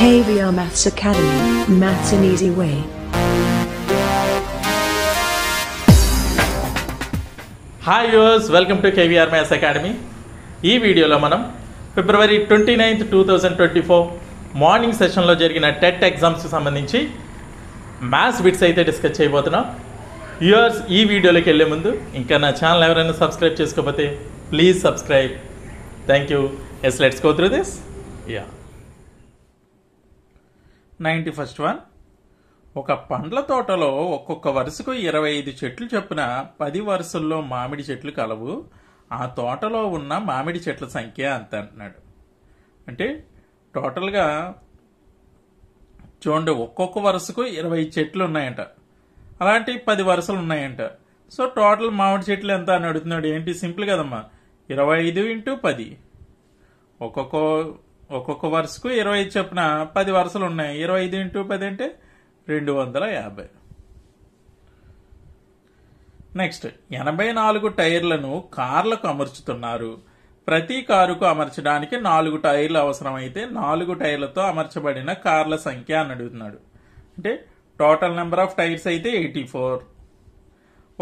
KVR Maths Academy, Maths an Easy Way. Hi యూస్ welcome to KVR maths academy ఈ వీడియోలో మనం February twenty ninth two thousand twenty four morning సెషన్లో జరిగిన TET ఎగ్జామ్స్కి సంబంధించి మ్యాథ్స్ బిట్స్ అయితే డిస్కస్ చేయబోతున్నాం యూఆర్స్ ఈ వీడియోలోకి వెళ్ళే ముందు ఇంకా నా ఛానల్ ఎవరైనా సబ్స్క్రైబ్ చేసుకోకపోతే please subscribe thank you yes let's go through this యా నైంటీ ఫస్ట్ వన్ ఒక పండ్ల తోటలో ఒక్కొక్క వరుసకు ఇరవై ఐదు చెట్లు చొప్పున పది వరుసల్లో మామిడి చెట్లు కలవు ఆ తోటలో ఉన్న మామిడి చెట్ల సంఖ్య అంత అంటున్నాడు అంటే టోటల్గా చూడండి ఒక్కొక్క వరుసకు ఇరవై చెట్లు ఉన్నాయంట అలాంటి పది వరుసలు ఉన్నాయంట సో టోటల్ మామిడి చెట్లు ఎంత అని అడుగుతున్నాడు ఏంటి సింపుల్ కదమ్మా ఇరవై ఐదు ఇంటూ పది ఒక్కొక్క ఒక్కొక్క వరుసకు ఇరవై చొప్పున పది వరుసలు ఉన్నాయి ఇరవై ఐదు ఇంటూ పది అంటే రెండు వందల యాభై నెక్స్ట్ ఎనభై నాలుగు టైర్లను కార్లకు అమర్చుతున్నారు ప్రతి కారుకు అమర్చడానికి నాలుగు టైర్లు అవసరమైతే నాలుగు టైర్లతో అమర్చబడిన కార్ల సంఖ్య అని అడుగుతున్నాడు అంటే టోటల్ నెంబర్ ఆఫ్ టైర్స్ అయితే ఎయిటీ ఫోర్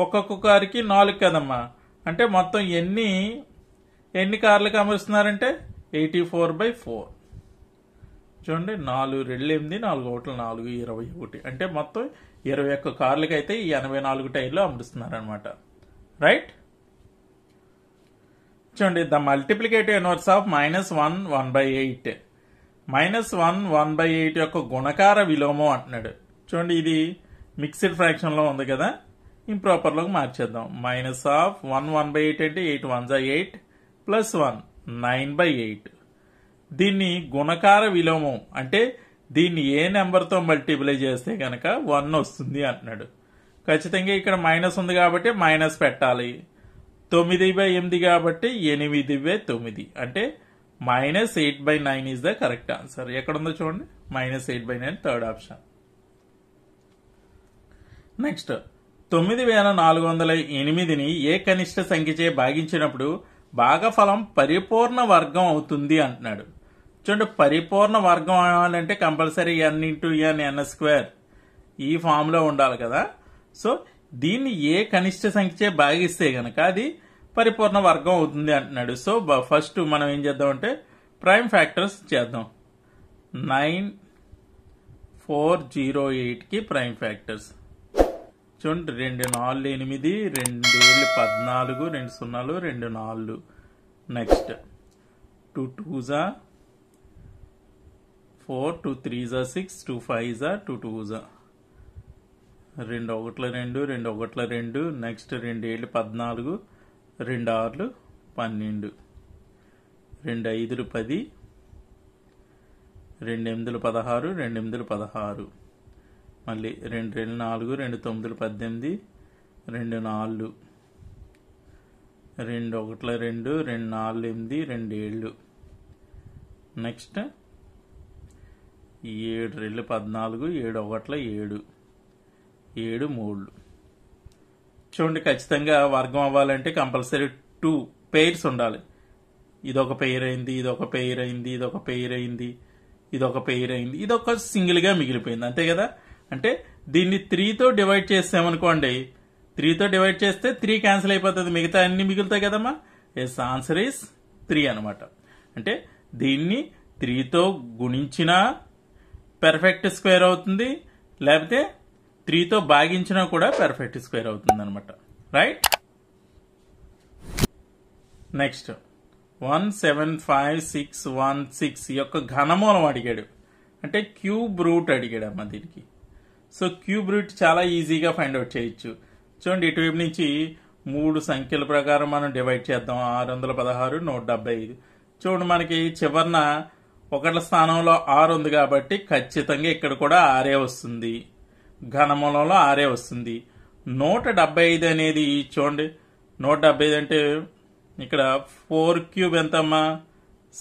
ఒక్కొక్క కారుకి నాలుగు కదమ్మా అంటే మొత్తం ఎన్ని ఎన్ని కార్లకు అమరుస్తున్నారంటే ఎయిటీ ఫోర్ బై ఫోర్ చూడండి నాలుగు రెండు ఎనిమిది నాలుగు ఓట్ల నాలుగు ఇరవై ఒకటి అంటే మొత్తం ఇరవై ఒక్క కార్లకి అయితే ఈ ఎనభై నాలుగు టైర్లు అమరుస్తున్నారనమాట రైట్ చూడండి the multiplicative universe of minus one one by eight minus one one by eight యొక్క గుణకార విలోమం అంటున్నాడు చూడండి ఇది మిక్స్డ్ ఫ్రాక్షన్లో ఉంది కదా ఇంప్రాపర్లోకి మార్చేద్దాం minus of one one by eight అంటే ఎయిట్ వన్ జా eight plus one nine by eight దీన్ని గుణకార విలోమం అంటే దీన్ని ఏ నెంబర్తో మల్టిప్లై చేస్తే కనుక వన్ వస్తుంది అంటున్నాడు ఖచ్చితంగా ఇక్కడ మైనస్ ఉంది కాబట్టి మైనస్ పెట్టాలి తొమ్మిది బై ఎనిమిది కాబట్టి ఎనిమిది బై తొమ్మిది అంటే minus eight by nine is the correct answer ఎక్కడ ఉందో చూడండి minus eight by nine third option next తొమ్మిది వేల నాలుగు వందల ఎనిమిదిని ఏ కనిష్ట సంఖ్యచే భాగించినప్పుడు భాగఫలం పరిపూర్ణ వర్గం అవుతుంది అంటున్నాడు చూడండి పరిపూర్ణ వర్గం అవ్వాలంటే compulsory n into n n square ఈ ఫామ్లో ఉండాలి కదా సో దీన్ని ఏ కనిష్ట సంఖ్య భాగిస్తే గనక అది పరిపూర్ణ వర్గం అవుతుంది అంటున్నాడు సో ఫస్ట్ మనం ఏం చేద్దామంటే ప్రైమ్ ఫ్యాక్టర్స్ చేద్దాం నైన్ ఫోర్ జీరో ఎయిట్కి ప్రైమ్ ఫ్యాక్టర్స్ చూడండి రెండు నాలుగు ఎనిమిది రెండు ఏళ్ళు పద్నాలుగు రెండు సున్నాలు రెండు నాలుగు నెక్స్ట్ టూ టూ జా ఫోర్ టూ త్రీ జా సిక్స్ టూ ఫైవ్ జా టూ టూ జా రెండు ఒకట్ల రెండు రెండు ఒకట్ల రెండు నెక్స్ట్ రెండు ఏళ్ళు పద్నాలుగు రెండు ఆరులు పన్నెండు రెండు ఐదులు పది రెండు ఎనిమిదిలు పదహారు రెండు ఎనిమిదిలు పదహారు మళ్ళీ రెండు రెండు నాలుగు రెండు తొమ్మిదిలు పద్దెనిమిది రెండు నాలుగు రెండు ఒకట్ల రెండు రెండు నాలుగు ఎనిమిది రెండు ఏళ్ళు నెక్స్ట్ ఏడు రెండు పద్నాలుగు ఏడు ఒకట్ల ఏడు ఏడు మూడు చూడండి ఖచ్చితంగా వర్గం అవ్వాలంటే కంపల్సరీ టూ పెయిర్స్ ఉండాలి ఇది ఒక పెయిర్ అయింది ఒక పెయిర్ అయింది ఇది ఒక పెయిర్ అయింది ఇది ఒక పెయిర్ అయింది ఇదొక సింగిల్గా మిగిలిపోయింది అంతే కదా అంటే దీన్ని త్రీతో డివైడ్ చేసామనుకోండి త్రీతో డివైడ్ చేస్తే త్రీ క్యాన్సిల్ అయిపోతుంది మిగతా అన్ని మిగులుతాయి కదమ్మా ఎస్ ఆన్సర్ ఈస్ త్రీ అనమాట అంటే దీన్ని త్రీతో గుణించినా పెర్ఫెక్ట్ స్క్వేర్ అవుతుంది లేకపోతే త్రీతో భాగించినా కూడా పెర్ఫెక్ట్ స్క్వేర్ అవుతుంది అనమాట right next one seven five six one six యొక్క ఘనమూలం అడిగాడు అంటే క్యూబ్ రూట్ అడిగాడు దీనికి సో క్యూబ్ రూట్ చాలా ఈజీగా ఫైండ్ అవుట్ చేయొచ్చు చూడండి ఇటువైపు నుంచి మూడు సంఖ్యల ప్రకారం మనం డివైడ్ చేద్దాం ఆరు వందల పదహారు నూట డెబ్బై ఐదు చూడండి మనకి చివరిన ఒకటి స్థానంలో ఆరు ఉంది కాబట్టి ఖచ్చితంగా ఇక్కడ కూడా ఆరే వస్తుంది ఘనమూలంలో ఆరే వస్తుంది నూట డెబ్బై ఐదు అనేది చూడండి నూట డెబ్బై ఐదు అంటే ఇక్కడ ఫోర్ క్యూబ్ ఎంతమ్మా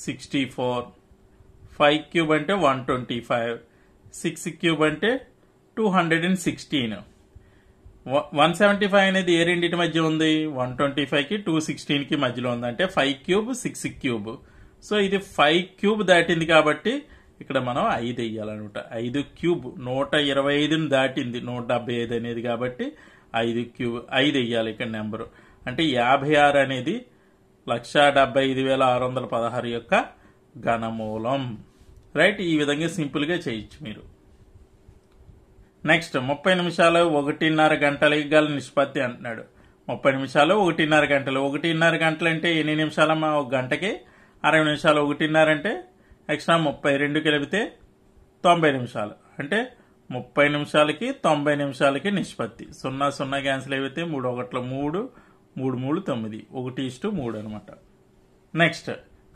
సిక్స్టీ ఫోర్ ఫైవ్ క్యూబ్ అంటే one twenty five six cube అంటే two hundred and sixteen one seventy five అనేది ఏ రెండింటి మధ్య ఉంది వన్ ట్వంటీ ఫైవ్కి టూ సిక్స్టీన్కి మధ్యలో ఉంది అంటే five cube six cube so ఇది ఫైవ్ క్యూబ్ దాటింది కాబట్టి ఇక్కడ మనం ఐదు వేయాలన్నమాట ఐదు క్యూబ్ నూట ఇరవై ఐదుని దాటింది నూట డెబ్బై ఐదు అనేది కాబట్టి ఐదు క్యూబ్ ఐదు వేయాలి ఇక్కడ నెంబరు అంటే యాభై ఆరు అనేది లక్ష డెబ్బై ఐదు వేల ఆరు వందల పదహారు యొక్క ఘనమూలం రైట్ ఈ విధంగా సింపుల్గా చేయొచ్చు మీరు నెక్స్ట్ ముప్పై నిమిషాలు ఒకటిన్నర గంటలకి గల నిష్పత్తి అంటున్నాడు ముప్పై నిమిషాలు ఒకటిన్నర గంటలు ఒకటిన్నర గంటలు అంటే ఎన్ని నిమిషాలమ్మా ఒక గంటకి అరవై నిమిషాలు ఒకటిన్నర అంటే ఎక్స్ట్రా ముప్పై రెండు కలిపితే తొంభై నిమిషాలు అంటే ముప్పై నిమిషాలకి తొంభై నిమిషాలకి నిష్పత్తి సున్నా సున్నా క్యాన్సిల్ అయిపోతే మూడు ఒకట్లో మూడు మూడు మూడు తొమ్మిది ఒకటి ఇస్టు మూడు అనమాట next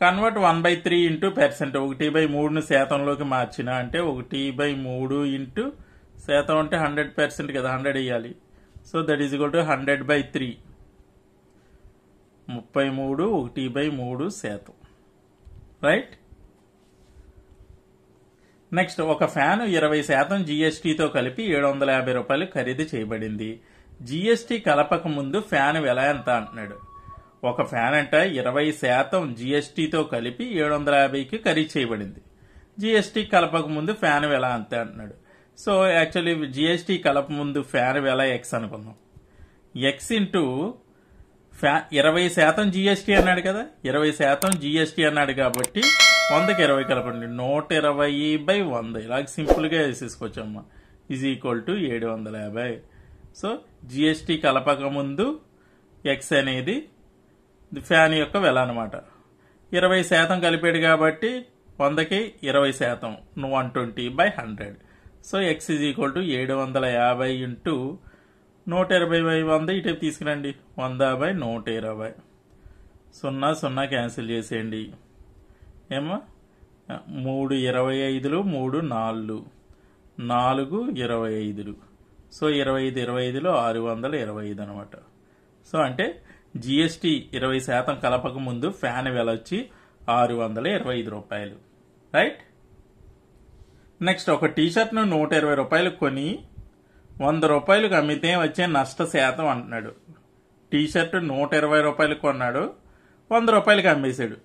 convert one by three into percent ఒకటి బై మూడును శాతంలోకి మార్చిన అంటే ఒకటి బై మూడు ఇంటూ శాతం అంటే హండ్రెడ్ పర్సెంట్ కదా హండ్రెడ్ వేయాలి so that is equal to hundred by three ముప్పై మూడు ఒకటి బై మూడు శాతం రైట్ నెక్స్ట్ ఒక ఫ్యాన్ ఇరవై శాతం జీఎస్టీతో కలిపి ఏడు వందల యాభై రూపాయలు ఖరీదు చేయబడింది జీఎస్టీ కలపక ముందు ఫ్యాన్ వెల ఎంత అంటున్నాడు ఒక ఫ్యాన్ అంట ఇరవై శాతం జీఎస్టీతో కలిపి ఏడు వందల యాభైకి ఖరీదు చేయబడింది జీఎస్టీ కలపక ముందు ఫ్యాన్ వెల అంతే అంటున్నాడు సో యాక్చువల్లీ జిఎస్టీ కలప ముందు ఫేర్వెల ఎక్స్ అనుకుందాం ఎక్స్ ఇంటూ ఫ్యా ఇరవై శాతం జిఎస్టీ అన్నాడు కదా ఇరవై శాతం జిఎస్టీ అన్నాడు కాబట్టి వందకి ఇరవై కలపండి నూట ఇరవై బై వంద ఇలాగ సింపుల్గా వేసేసుకోవచ్చమ్మా ఇజ్ ఈక్వల్ టు ఏడు వందల యాభై సో జిఎస్టీ కలపక ముందు ఎక్స్ అనేది ఫ్యాన్ యొక్క వెల అనమాట ఇరవై శాతం కలిపాడు కాబట్టి వందకి ఇరవై శాతం one twenty by hundred so x is equal to ఏడు వందల యాభై ఇంటూ నూట ఇరవై బై వంద ఇటే తీసుకురండి వంద బై నూట ఇరవై సున్నా సున్నా క్యాన్సిల్ చేసేయండి ఏమో మూడు ఇరవై ఐదులు మూడు నాలుగు నాలుగు ఇరవై ఐదులు సో ఇరవై ఐదు ఇరవై ఐదులో ఆరు వందల ఇరవై ఐదు అనమాట సో అంటే జిఎస్టి ఇరవై శాతం కలపక ముందు ఫ్యాన్ వెల వచ్చి ఆరు వందల ఇరవై ఐదు రూపాయలు రైట్ నెక్స్ట్ ఒక టీషర్ట్ను నూట ఇరవై రూపాయలు కొని వంద రూపాయలకు అమ్మితే వచ్చే నష్ట శాతం అంటున్నాడు టీషర్ట్ నూట ఇరవై రూపాయలు కొన్నాడు వంద రూపాయలకి అమ్మేశాడు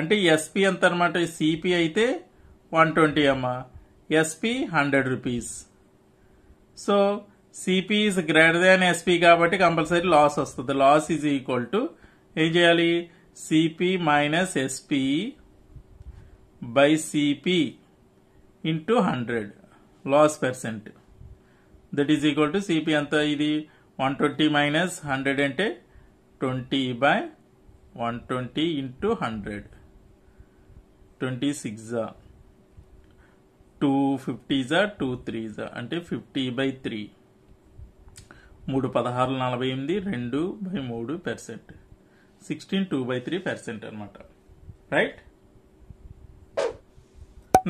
అంటే ఎస్పీ ఎంత అనమాట సిపి అయితే వన్ ట్వంటీ అమ్మ SP hundred rupees so CP greater than SP కాబట్టి కంపల్సరీ లాస్ వస్తుంది లాస్ ఈజ్ ఈక్వల్ టు ఏం చేయాలి CP minus SP by CP into hundred loss percent that is equal to CP అంత ఇది one twenty minus hundred అంటే twenty by one twenty into hundred twenty six two ఫిఫ్టీజా two త్రీజా అంటే fifty by three మూడు పదహారు నలభై ఎనిమిది రెండు బై మూడు percent sixteen two by three percent అనమాట రైట్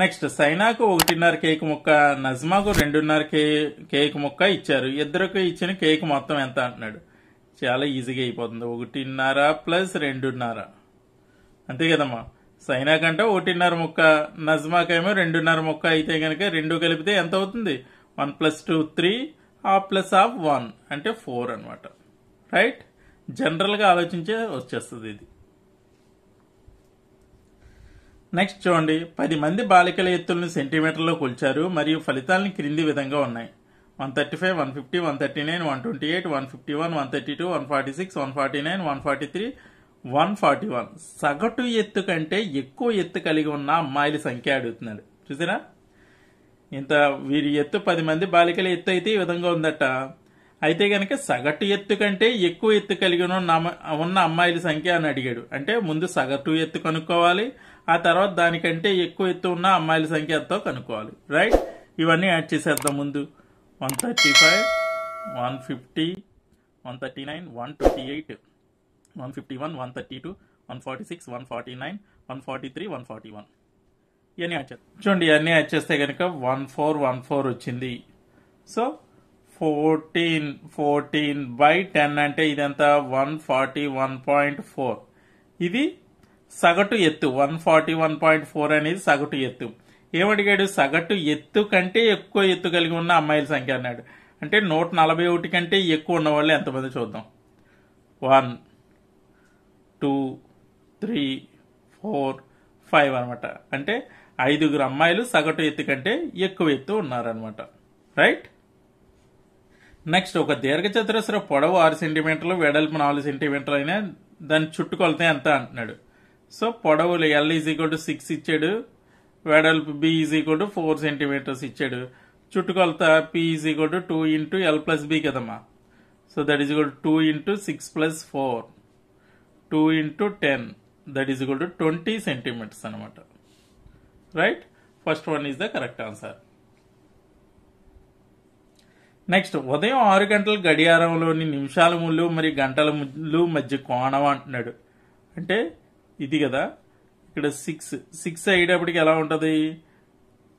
నెక్స్ట్ సైనాకు ఒకటిన్నర కేక్ ముక్క నజ్మాకు రెండున్నర కే కేక్ ముక్క ఇచ్చారు ఇద్దరికి ఇచ్చిన కేక్ మొత్తం ఎంత అంటున్నాడు చాలా ఈజీగా అయిపోతుంది ఒకటిన్నర ప్లస్ రెండున్నర అంతే కదమ్మా సైనా కంటే ఒకటిన్నర ముక్క నజ్మాకేమో రెండున్నర ముక్క అయితే కనుక రెండు కలిపితే ఎంత అవుతుంది one plus two three half plus half one అంటే ఫోర్ అనమాట రైట్ జనరల్గా ఆలోచించే వచ్చేస్తుంది ఇది నెక్స్ట్ చూడండి పది మంది బాలికల ఎత్తులను సెంటీమీటర్లో కొలిచారు మరియు ఫలితాలను క్రింది విధంగా ఉన్నాయి one thirty five one fifty one thirty nine one twenty eight one fifty one one thirty two one forty six one forty nine one forty three one forty one సగటు ఎత్తు కంటే ఎక్కువ ఎత్తు కలిగి ఉన్న అమ్మాయిల సంఖ్య అడుగుతున్నాడు చూసారా ఇంత వీరి ఎత్తు పది మంది బాలికల ఎత్తు అయితే ఈ విధంగా ఉందట అయితే గనక సగటు ఎత్తు కంటే ఎక్కువ ఎత్తు కలిగి ఉన్న అమ్మాయిల సంఖ్య అని అడిగాడు అంటే ముందు సగటు ఎత్తు కనుక్కోవాలి ఆ తర్వాత దానికంటే ఎక్కువ ఎత్తు ఉన్న అమ్మాయిల సంఖ్య ఎంతో కనుక్కోవాలి రైట్ ఇవన్నీ యాడ్ చేసేద్దాం ముందు one thirty five one fifty one thirty nine one twenty eight one fifty one one thirty two one forty six one forty nine one forty three one forty one ఇవన్నీ add చేస్తాం చూడండి ఇవన్నీ add చేస్తే కనుక one four one four వచ్చింది so fourteen fourteen by ten అంటే ఇదంతా one forty one point four ఇది సగటు ఎత్తు one forty one point four అనేది సగటు ఎత్తు ఏమడిగాడు సగటు ఎత్తు కంటే ఎక్కువ ఎత్తు కలిగి ఉన్న అమ్మాయిల సంఖ్య అన్నాడు అంటే నూట నలభై ఒకటి కంటే ఎక్కువ ఉన్న వాళ్ళు ఎంతమంది చూద్దాం one two three four five అనమాట అంటే ఐదుగురు అమ్మాయిలు సగటు ఎత్తు కంటే ఎక్కువ ఎత్తు ఉన్నారనమాట రైట్ నెక్స్ట్ ఒక దీర్ఘచతురస్ర పొడవు ఆరు సెంటీమీటర్లు వెడల్పు నాలుగు సెంటీమీటర్లు అయినా దాని చుట్టుకొలత ఎంత అంటున్నాడు సో పొడవులు l is equal to six ఇచ్చాడు వెడల్పు b is equal to four centimetres ఇచ్చాడు చుట్టుకొలత p is equal to two into l plus b కదమ్మా so that is equal to two into six plus four two into ten that is equal to twenty centimetres అనమాట right first one is the correct answer next ఉదయం ఆరు గంటల గడియారంలోని నిమిషాల ముళ్ళు మరియు గంటల ముళ్ళు మధ్య కోణం అంటున్నాడు అంటే ఇది కదా ఇక్కడ సిక్స్ సిక్స్ అయ్యేటప్పటికి ఎలా ఉంటుంది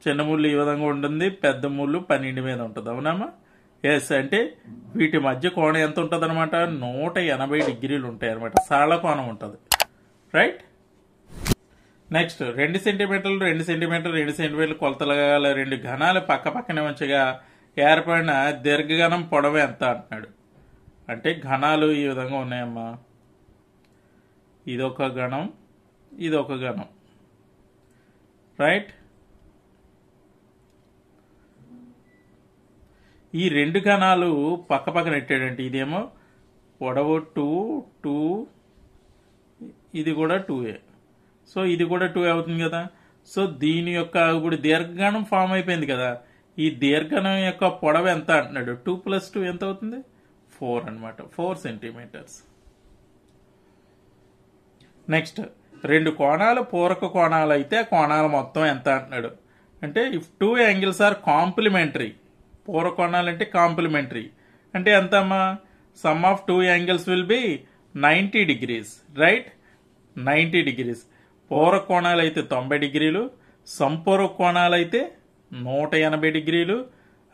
చిన్న ముళ్ళు ఈ విధంగా ఉంటుంది పెద్ద ముళ్ళు పన్నెండు మీద ఉంటుంది అవునామా ఎస్ అంటే వీటి మధ్య కోణం ఎంత ఉంటుంది అనమాట నూట ఎనభై డిగ్రీలు ఉంటాయి అనమాట సరళ కోణం ఉంటుంది రైట్ నెక్స్ట్ రెండు సెంటీమీటర్లు రెండు సెంటీమీటర్లు రెండు సెంటీమీటర్లు కొలతలు రెండు ఘనాలు పక్క పక్కనే ఉంచగా ఏర్పడిన దీర్ఘగణం పొడవు ఎంత అంటున్నాడు అంటే ఘనాలు ఈ విధంగా ఉన్నాయమ్మా ఇదొక గణం ఇదొక గణం రైట్ ఈ రెండు గణాలు పక్క పక్కన పెట్టాడంటే ఇదేమో పొడవు టూ టూ ఇది కూడా టూ ఏ సో ఇది కూడా టూ అవుతుంది కదా సో దీని యొక్క ఇప్పుడు దీర్ఘగణం ఫామ్ అయిపోయింది కదా ఈ దీర్ఘనం యొక్క పొడవు ఎంత అంటున్నాడు టూ ప్లస్ టూ ఎంత అవుతుంది ఫోర్ అనమాట ఫోర్ సెంటీమీటర్స్ నెక్స్ట్ రెండు కోణాలు పూరక కోణాలు అయితే కోణాలు మొత్తం ఎంత అంటున్నాడు అంటే if two angles are complementary పూర కోణాలు అంటే కాంప్లిమెంటరీ అంటే ఎంత అమ్మా sum of two angles will be ninety degrees right ninety degrees పూర కోణాలు అయితే తొంభై డిగ్రీలు సంపూర్వ కోణాలు అయితే నూట ఎనభై డిగ్రీలు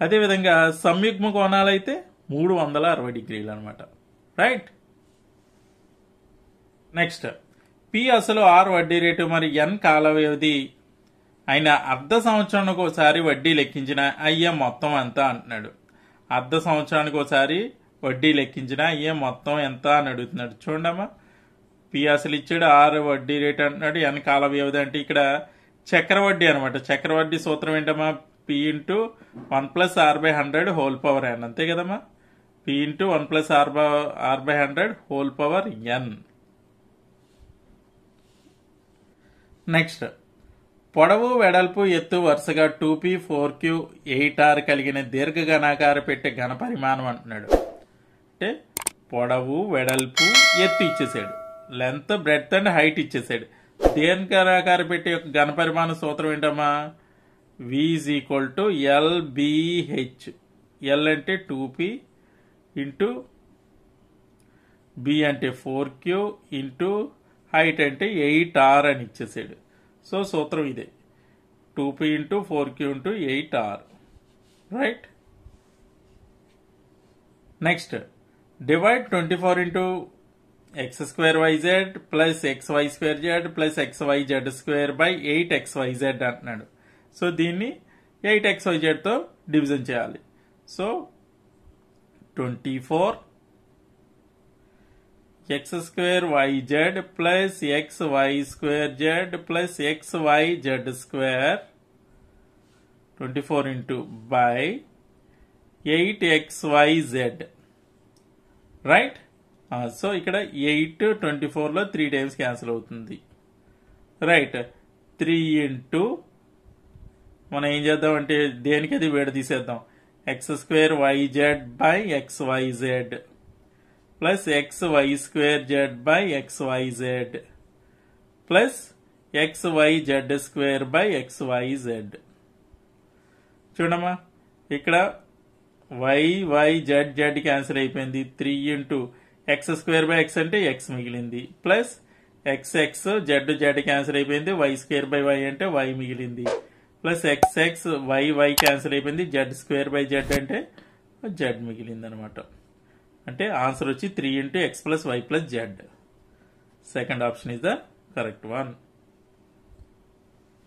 అదేవిధంగా సంయుగ్మ కోణాలైతే మూడు వందల అరవై డిగ్రీలు అనమాట రైట్ నెక్స్ట్ పి అసలు ఆర్ వడ్డీ రేటు మరి ఎన్ కాల వ్యవధి అయిన అర్ధ సంవత్సరానికి ఒకసారి వడ్డీ లెక్కించిన అయ్యే మొత్తం ఎంత అంటున్నాడు అర్ధ సంవత్సరానికి ఒకసారి వడ్డీ లెక్కించిన అయ్యే మొత్తం ఎంత అని అడుగుతున్నాడు చూడమ్మా పి అసలు ఇచ్చాడు ఆర్ వడ్డీ రేటు అంటున్నాడు ఎన్ కాల వ్యవధి అంటే ఇక్కడ చక్రవడ్డీ అనమాట చక్రవడ్డీ సూత్రం ఏంటమ్మా p into one plus r by hundred whole power n అంతే కదమ్మా p into one plus r by r by hundred whole power n next పొడవు వెడల్పు ఎత్తు వరుసగా two p four q eight r కలిగిన దీర్ఘ ఘనాకార పెట్టే ఘన పరిమాణం అంటున్నాడు అంటే పొడవు వెడల్పు ఎత్తు ఇచ్చేసాడు లెంత్ బ్రెడ్త్ అండ్ హైట్ ఇచ్చేసాడు దీర్ఘరేఖారి పెట్టి యొక్క ఘనపరిమాణ సూత్రం ఏంటమ్మా v is equal to l b h l అంటే టూ పి ఇంటూ బి అంటే ఫోర్ క్యూ ఇంటూ హైట్ అంటే ఎయిట్ ఆర్ అని ఇచ్చేసాడు సో సూత్రం ఇదే two p into four q into eight r right next divide twenty four into x square y z plus x y square z plus x y z square by eight x y z అంటున్నాడు so దీన్ని eight x y జెడ్తో division చేయాలి so twenty four x square y z plus x y square z plus x y z square twenty four into by eight x y z right so ఇక్కడ eight twenty ఫోర్లో three times cancel అవుతుంది right three into మనం ఏం చేద్దామంటే దేనికి అది వేడి తీసేద్దాం x square y z by x y z plus x y square z by x y z plus x y z square by x y z చూడమ్మా ఇక్కడ why why z z cancel అయిపోయింది three into x square by x అంటే x మిగిలింది plus x x z z cancel అయిపోయింది y square by y అంటే y మిగిలింది plus x x y y cancel అయిపోయింది z square by z అంటే z మిగిలింది అనమాట అంటే ఆన్సర్ వచ్చి three into x plus y plus z second option is the correct one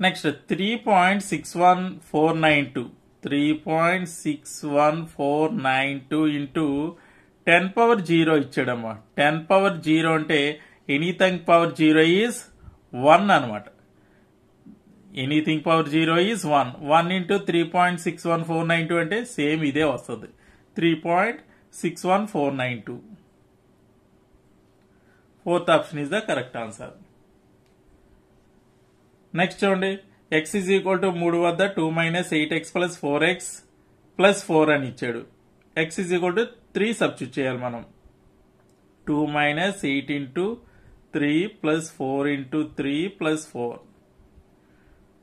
next three point six one four nine two three point six one four nine two into ten power zero ఇచ్చాడమ్మా ten power zero అంటే anything power zero is one అనమాట anything power zero is one one into three point six one four nine two అంటే same ఇదే వస్తుంది three point six one four nine two fourth option is the correct answer next చూడండి x is equal to మూడు వద్ద two minus eight x plus four x plus four అని ఇచ్చాడు X is equal to three substitute చేయాలి మనం two minus eight into three plus four into three plus four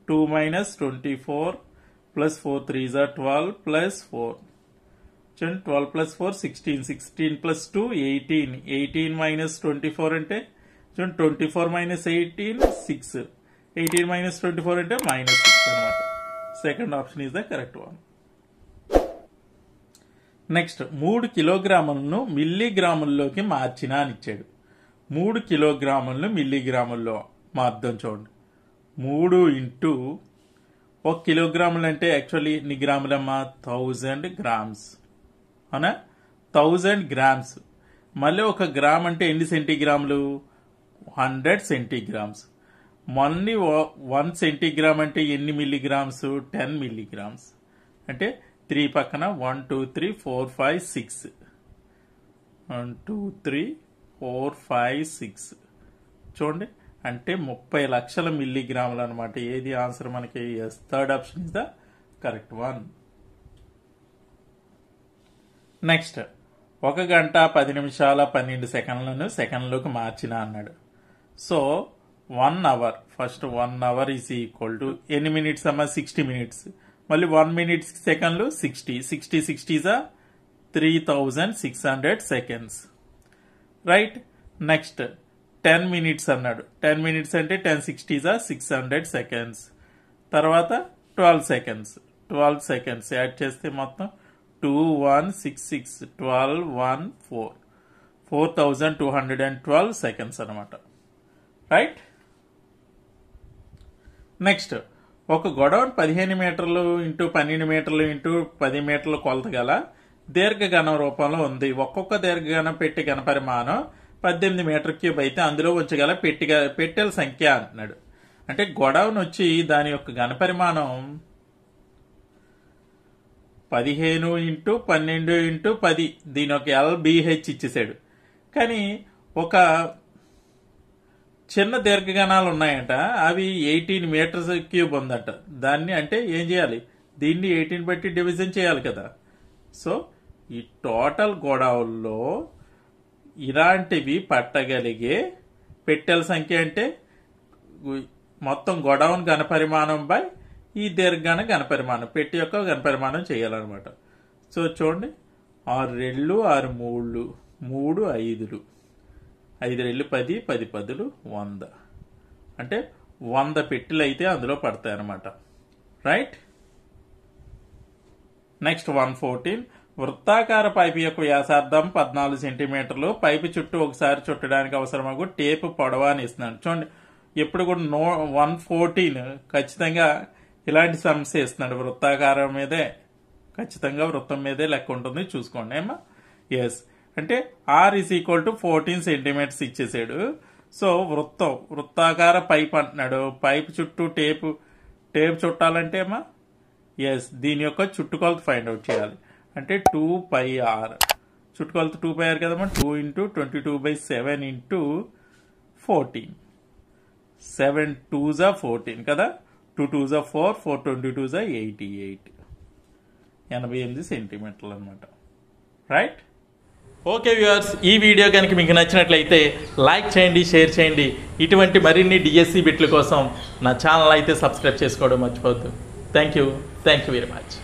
two minus twenty four plus four three జా twelve plus four చూడండి twelve plus four sixteen sixteen plus two eighteen eighteen minus twenty four అంటే చూడండి twenty four minus eighteen six eighteen minus twenty four అంటే minus six అనమాట second option is the correct one next మూడు కిలోగ్రాములను మిల్లీగ్రాముల్లోకి మార్చినా అని ఇచ్చాడు మూడు కిలోగ్రాములను మిల్లీగ్రాముల్లో మార్దం చూడండి మూడు ఇంటూ ఒక కిలోగ్రాములు అంటే యాక్చువల్లీ ఎన్ని గ్రాములమ్మా థౌజండ్ గ్రామ్స్ అవునా థౌజండ్ గ్రామ్స్ మళ్ళీ ఒక గ్రామ్ అంటే ఎన్ని సెంటీగ్రాములు హండ్రెడ్ సెంటీగ్రామ్స్ మళ్ళీ వన్ సెంటీగ్రామ్ అంటే ఎన్ని మిల్లీగ్రామ్స్ టెన్ మిల్లీగ్రామ్స్ అంటే త్రీ పక్కన one two three four five six one two three four five six చూడండి అంటే ముప్పై లక్షల మిల్లీగ్రాములు అనమాట ఏది ఆన్సర్ మనకి yes third option is the correct one next ఒక గంట పది నిమిషాల పన్నెండు సెకండ్లను సెకండ్లోకి మార్చిన అన్నాడు so one hour first one hour is equal to ఎన్ని మినిట్స్ అమ్మా సిక్స్టీ మినిట్స్ మళ్ళీ వన్ మినిట్ సెకండ్లు సిక్స్టీ సిక్స్టీ సిక్స్టీజా three thousand six hundred seconds right next ten minutes అన్నాడు టెన్ మినిట్స్ అంటే టెన్ సిక్స్టీజా సిక్స్ హండ్రెడ్ సెకండ్స్ తర్వాత twelve seconds twelve seconds add చేస్తే మొత్తం two one six six twelve one four four thousand two hundred and twelve seconds అనమాట right next ఒక godown పదిహేను మీటర్లు ఇంటూ పన్నెండు మీటర్లు ఇంటూ పది మీటర్లు కొలత గల దీర్ఘఘనం రూపంలో ఉంది ఒక్కొక్క దీర్ఘఘనం పెట్టి ఘనపరిమాణం పద్దెనిమిది మీటర్ క్యూబ్ అయితే అందులో ఉంచగల పెట్టి పెట్టెల సంఖ్య అన్నాడు అంటే గొడవను వచ్చి దాని యొక్క ఘనపరిమాణం పదిహేను ఇంటూ పన్నెండు ఇంటూ పది దీని ఒక ఎల్బిహెచ్ ఇచ్చేసాడు కానీ ఒక చిన్న దీర్ఘగణాలు ఉన్నాయంట అవి ఎయిటీన్ మీటర్స్ క్యూబ్ ఉందట దాన్ని అంటే ఏం చేయాలి దీన్ని ఎయిటీన్ బట్టి డివిజన్ చేయాలి కదా సో ఈ టోటల్ గొడవల్లో ఇలాంటివి పట్టగలిగే పెట్టెల సంఖ్య అంటే మొత్తం గొడవన్ ఘనపరిమాణం బై ఈ దీర్ఘాన ఘనపరిమాణం పెట్టి యొక్క ఘనపరిమాణం చేయాలన్నమాట సో చూడండి ఆరు రెళ్ళు ఆరు మూడు మూడు ఐదులు ఐదు రెళ్ళు పది పది పదులు వంద అంటే వంద పెట్టెలు అయితే అందులో పడతాయి అన్నమాట రైట్ నెక్స్ట్ వన్ ఫోర్టీన్ వృత్తాకార పైపు యొక్క వ్యాసార్థం పద్నాలుగు సెంటీమీటర్లు పైపు చుట్టూ ఒకసారి చుట్టడానికి అవసరమగు టేపు పొడవ అని ఇస్తున్నాడు చూడండి ఎప్పుడు కూడా నో వన్ ఫోర్టీన్ ఖచ్చితంగా ఇలాంటి సమస్య ఇస్తున్నాడు వృత్తాకారం మీదే ఖచ్చితంగా వృత్తం మీదే లెక్క ఉంటుంది చూసుకోండి ఏమా ఎస్ అంటే R is equal to fourteen centimeters ఇచ్చేసాడు సో వృత్తం వృత్తాకార పైప్ అంటున్నాడు పైప్ చుట్టూ టేపు టేప్ చుట్టాలంటే అమ్మా ఎస్ దీని యొక్క చుట్టుకొలత ఫైండ్ అవుట్ చేయాలి అంటే టూ పై ఆర్ చుట్టుకొలత టూ పై ఆర్ కదమ్మా two into twenty two by seven into fourteen seven two జా ఫోర్టీన్ కదా టూ టూ జా ఫోర్ ఫోర్ ట్వంటీ టూ జా ఎయిటీ ఎయిట్ ఎనభై ఎనిమిది సెంటీమీటర్లు అనమాట రైట్ ఓకే వ్యూవర్స్ ఈ వీడియో కనుక మీకు నచ్చినట్లయితే లైక్ చేయండి షేర్ చేయండి ఇటువంటి మరిన్ని డిఎస్సి బిట్ల కోసం నా ఛానల్ అయితే సబ్స్క్రైబ్ చేసుకోవడం మర్చిపోవద్దు thank you thank you very much